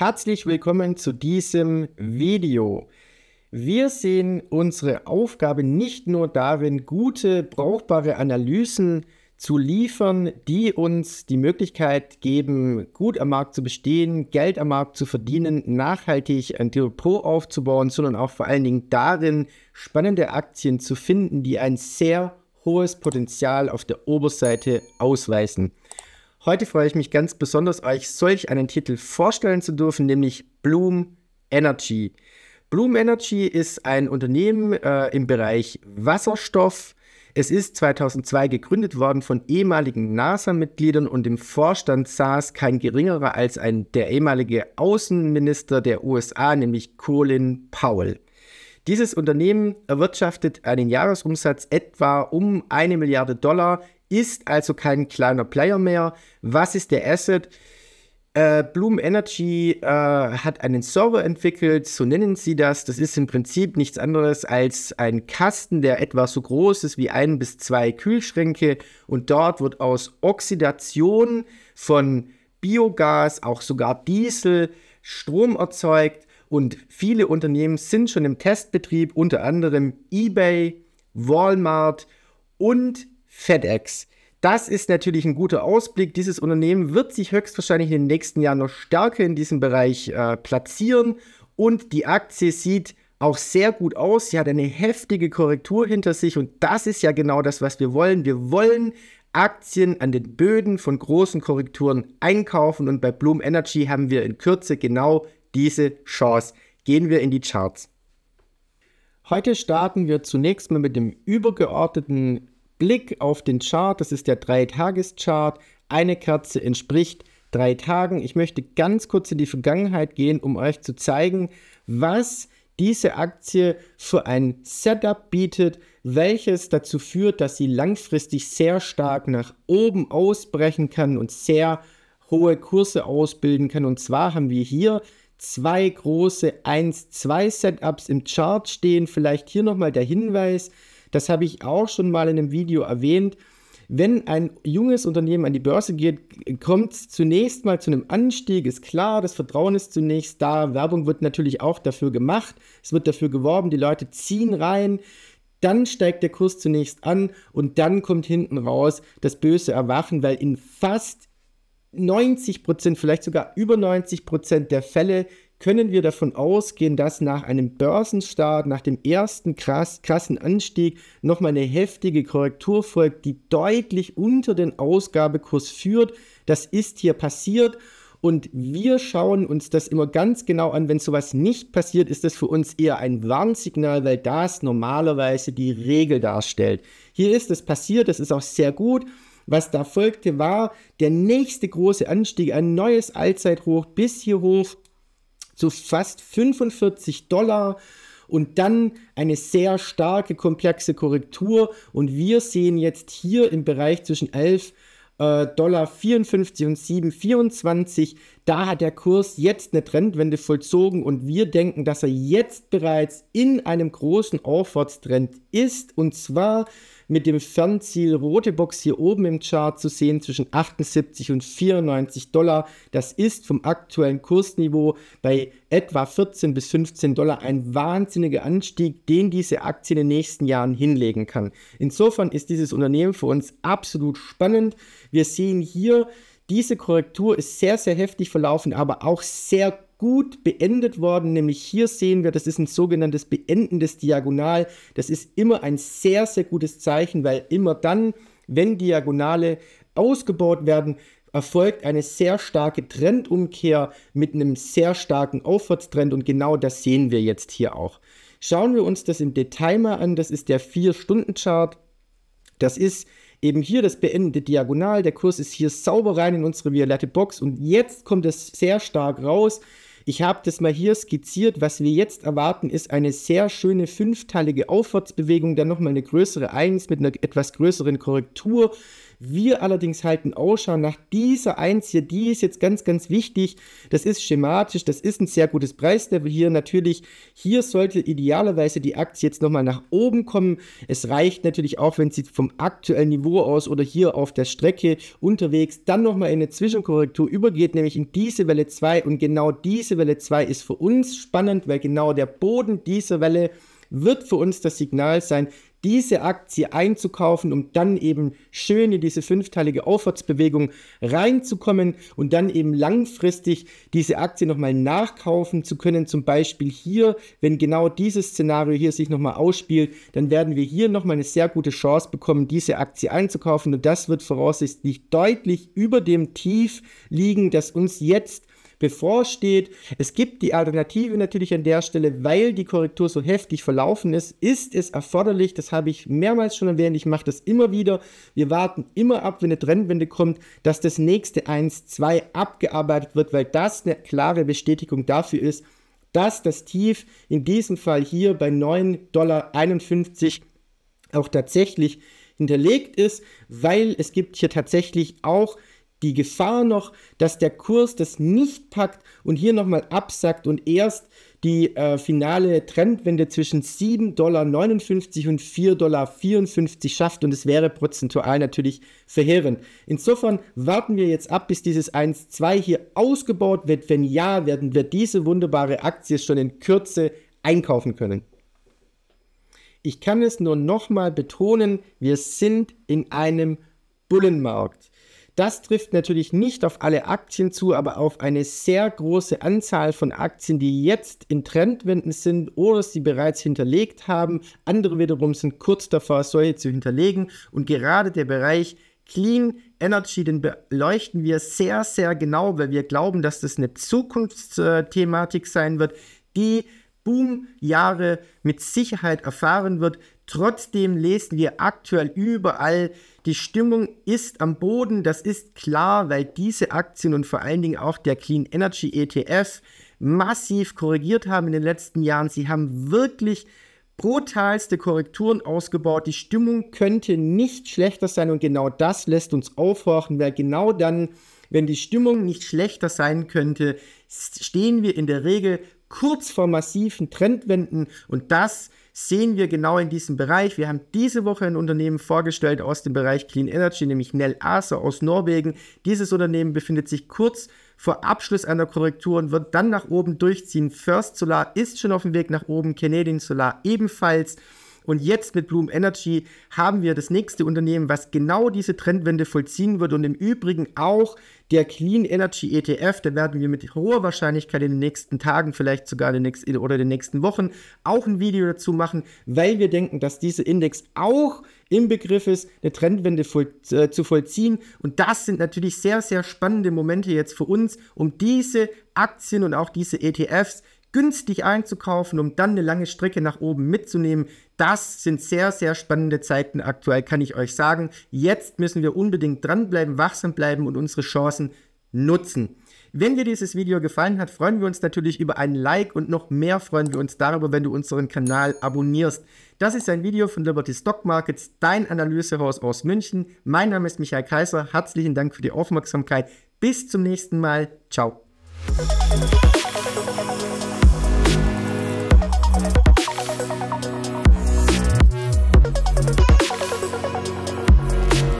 Herzlich willkommen zu diesem Video. Wir sehen unsere Aufgabe nicht nur darin, gute, brauchbare Analysen zu liefern, die uns die Möglichkeit geben, gut am Markt zu bestehen, Geld am Markt zu verdienen, nachhaltig ein Depot aufzubauen, sondern auch vor allen Dingen darin, spannende Aktien zu finden, die ein sehr hohes Potenzial auf der Oberseite ausweisen. Heute freue ich mich ganz besonders, euch solch einen Titel vorstellen zu dürfen, nämlich Bloom Energy. Bloom Energy ist ein Unternehmen äh, im Bereich Wasserstoff. Es ist 2002 gegründet worden von ehemaligen NASA-Mitgliedern und im Vorstand saß kein geringerer als ein, der ehemalige Außenminister der USA, nämlich Colin Powell. Dieses Unternehmen erwirtschaftet einen Jahresumsatz etwa um eine Milliarde Dollar ist also kein kleiner Player mehr. Was ist der Asset? Äh, Bloom Energy äh, hat einen Server entwickelt, so nennen sie das. Das ist im Prinzip nichts anderes als ein Kasten, der etwa so groß ist wie ein bis zwei Kühlschränke. Und dort wird aus Oxidation von Biogas, auch sogar Diesel, Strom erzeugt. Und viele Unternehmen sind schon im Testbetrieb, unter anderem eBay, Walmart und FedEx. Das ist natürlich ein guter Ausblick. Dieses Unternehmen wird sich höchstwahrscheinlich in den nächsten Jahren noch stärker in diesem Bereich äh, platzieren und die Aktie sieht auch sehr gut aus. Sie hat eine heftige Korrektur hinter sich und das ist ja genau das, was wir wollen. Wir wollen Aktien an den Böden von großen Korrekturen einkaufen und bei Bloom Energy haben wir in Kürze genau diese Chance. Gehen wir in die Charts. Heute starten wir zunächst mal mit dem übergeordneten Blick auf den Chart, das ist der Drei-Tages-Chart. Eine Kerze entspricht drei Tagen. Ich möchte ganz kurz in die Vergangenheit gehen, um euch zu zeigen, was diese Aktie für ein Setup bietet, welches dazu führt, dass sie langfristig sehr stark nach oben ausbrechen kann und sehr hohe Kurse ausbilden kann. Und zwar haben wir hier zwei große 1-2 Setups im Chart stehen. Vielleicht hier nochmal der Hinweis, das habe ich auch schon mal in einem Video erwähnt. Wenn ein junges Unternehmen an die Börse geht, kommt es zunächst mal zu einem Anstieg, ist klar, das Vertrauen ist zunächst da, Werbung wird natürlich auch dafür gemacht, es wird dafür geworben, die Leute ziehen rein, dann steigt der Kurs zunächst an und dann kommt hinten raus das böse Erwachen, weil in fast 90 Prozent, vielleicht sogar über 90 Prozent der Fälle können wir davon ausgehen, dass nach einem Börsenstart, nach dem ersten krass, krassen Anstieg nochmal eine heftige Korrektur folgt, die deutlich unter den Ausgabekurs führt. Das ist hier passiert. Und wir schauen uns das immer ganz genau an. Wenn sowas nicht passiert, ist das für uns eher ein Warnsignal, weil das normalerweise die Regel darstellt. Hier ist es passiert, das ist auch sehr gut. Was da folgte, war der nächste große Anstieg, ein neues Allzeithoch bis hier hoch zu fast 45 Dollar und dann eine sehr starke komplexe Korrektur und wir sehen jetzt hier im Bereich zwischen 11 äh, Dollar 54 und 7,24, da hat der Kurs jetzt eine Trendwende vollzogen und wir denken, dass er jetzt bereits in einem großen Aufwärtstrend ist und zwar mit dem Fernziel rote Box hier oben im Chart zu sehen zwischen 78 und 94 Dollar. Das ist vom aktuellen Kursniveau bei etwa 14 bis 15 Dollar ein wahnsinniger Anstieg, den diese Aktie in den nächsten Jahren hinlegen kann. Insofern ist dieses Unternehmen für uns absolut spannend. Wir sehen hier diese Korrektur ist sehr, sehr heftig verlaufen, aber auch sehr gut beendet worden. Nämlich hier sehen wir, das ist ein sogenanntes beendendes Diagonal. Das ist immer ein sehr, sehr gutes Zeichen, weil immer dann, wenn Diagonale ausgebaut werden, erfolgt eine sehr starke Trendumkehr mit einem sehr starken Aufwärtstrend und genau das sehen wir jetzt hier auch. Schauen wir uns das im Detail mal an. Das ist der 4-Stunden-Chart. Das ist eben hier das beendete Diagonal. Der Kurs ist hier sauber rein in unsere violette Box und jetzt kommt es sehr stark raus. Ich habe das mal hier skizziert. Was wir jetzt erwarten, ist eine sehr schöne fünfteilige Aufwärtsbewegung, dann nochmal eine größere 1 mit einer etwas größeren Korrektur. Wir allerdings halten Ausschau nach dieser Eins hier, die ist jetzt ganz, ganz wichtig. Das ist schematisch, das ist ein sehr gutes Preislevel hier natürlich. Hier sollte idealerweise die Aktie jetzt nochmal nach oben kommen. Es reicht natürlich auch, wenn sie vom aktuellen Niveau aus oder hier auf der Strecke unterwegs dann nochmal in eine Zwischenkorrektur übergeht, nämlich in diese Welle 2. Und genau diese Welle 2 ist für uns spannend, weil genau der Boden dieser Welle wird für uns das Signal sein, diese Aktie einzukaufen, um dann eben schön in diese fünfteilige Aufwärtsbewegung reinzukommen und dann eben langfristig diese Aktie nochmal nachkaufen zu können. Zum Beispiel hier, wenn genau dieses Szenario hier sich nochmal ausspielt, dann werden wir hier nochmal eine sehr gute Chance bekommen, diese Aktie einzukaufen und das wird voraussichtlich deutlich über dem Tief liegen, das uns jetzt bevorsteht. Es gibt die Alternative natürlich an der Stelle, weil die Korrektur so heftig verlaufen ist, ist es erforderlich, das habe ich mehrmals schon erwähnt, ich mache das immer wieder. Wir warten immer ab, wenn eine Trendwende kommt, dass das nächste 1, 2 abgearbeitet wird, weil das eine klare Bestätigung dafür ist, dass das Tief in diesem Fall hier bei 9,51 Dollar auch tatsächlich hinterlegt ist, weil es gibt hier tatsächlich auch die Gefahr noch, dass der Kurs das nicht packt und hier nochmal absackt und erst die äh, finale Trendwende zwischen 7,59 Dollar und 4,54 Dollar schafft und es wäre prozentual natürlich verheerend. Insofern warten wir jetzt ab, bis dieses 1,2 hier ausgebaut wird. Wenn ja, werden wir diese wunderbare Aktie schon in Kürze einkaufen können. Ich kann es nur nochmal betonen, wir sind in einem Bullenmarkt. Das trifft natürlich nicht auf alle Aktien zu, aber auf eine sehr große Anzahl von Aktien, die jetzt in Trendwenden sind oder sie bereits hinterlegt haben. Andere wiederum sind kurz davor, solche zu hinterlegen. Und gerade der Bereich Clean Energy, den beleuchten wir sehr, sehr genau, weil wir glauben, dass das eine Zukunftsthematik sein wird, die Boom-Jahre mit Sicherheit erfahren wird, Trotzdem lesen wir aktuell überall, die Stimmung ist am Boden. Das ist klar, weil diese Aktien und vor allen Dingen auch der Clean Energy ETF massiv korrigiert haben in den letzten Jahren. Sie haben wirklich brutalste Korrekturen ausgebaut. Die Stimmung könnte nicht schlechter sein und genau das lässt uns aufhorchen, weil genau dann, wenn die Stimmung nicht schlechter sein könnte, stehen wir in der Regel kurz vor massiven Trendwenden und das sehen wir genau in diesem Bereich. Wir haben diese Woche ein Unternehmen vorgestellt aus dem Bereich Clean Energy, nämlich Nell Asa aus Norwegen. Dieses Unternehmen befindet sich kurz vor Abschluss einer Korrektur und wird dann nach oben durchziehen. First Solar ist schon auf dem Weg nach oben, Canadian Solar ebenfalls. Und jetzt mit Bloom Energy haben wir das nächste Unternehmen, was genau diese Trendwende vollziehen wird und im Übrigen auch der Clean Energy ETF, da werden wir mit hoher Wahrscheinlichkeit in den nächsten Tagen, vielleicht sogar in den nächsten oder in den nächsten Wochen auch ein Video dazu machen, weil wir denken, dass dieser Index auch im Begriff ist, eine Trendwende voll, äh, zu vollziehen. Und das sind natürlich sehr, sehr spannende Momente jetzt für uns, um diese Aktien und auch diese ETFs günstig einzukaufen, um dann eine lange Strecke nach oben mitzunehmen, das sind sehr, sehr spannende Zeiten aktuell, kann ich euch sagen. Jetzt müssen wir unbedingt dranbleiben, wachsam bleiben und unsere Chancen nutzen. Wenn dir dieses Video gefallen hat, freuen wir uns natürlich über ein Like und noch mehr freuen wir uns darüber, wenn du unseren Kanal abonnierst. Das ist ein Video von Liberty Stock Markets, dein Analysehaus aus München. Mein Name ist Michael Kaiser. Herzlichen Dank für die Aufmerksamkeit. Bis zum nächsten Mal. Ciao.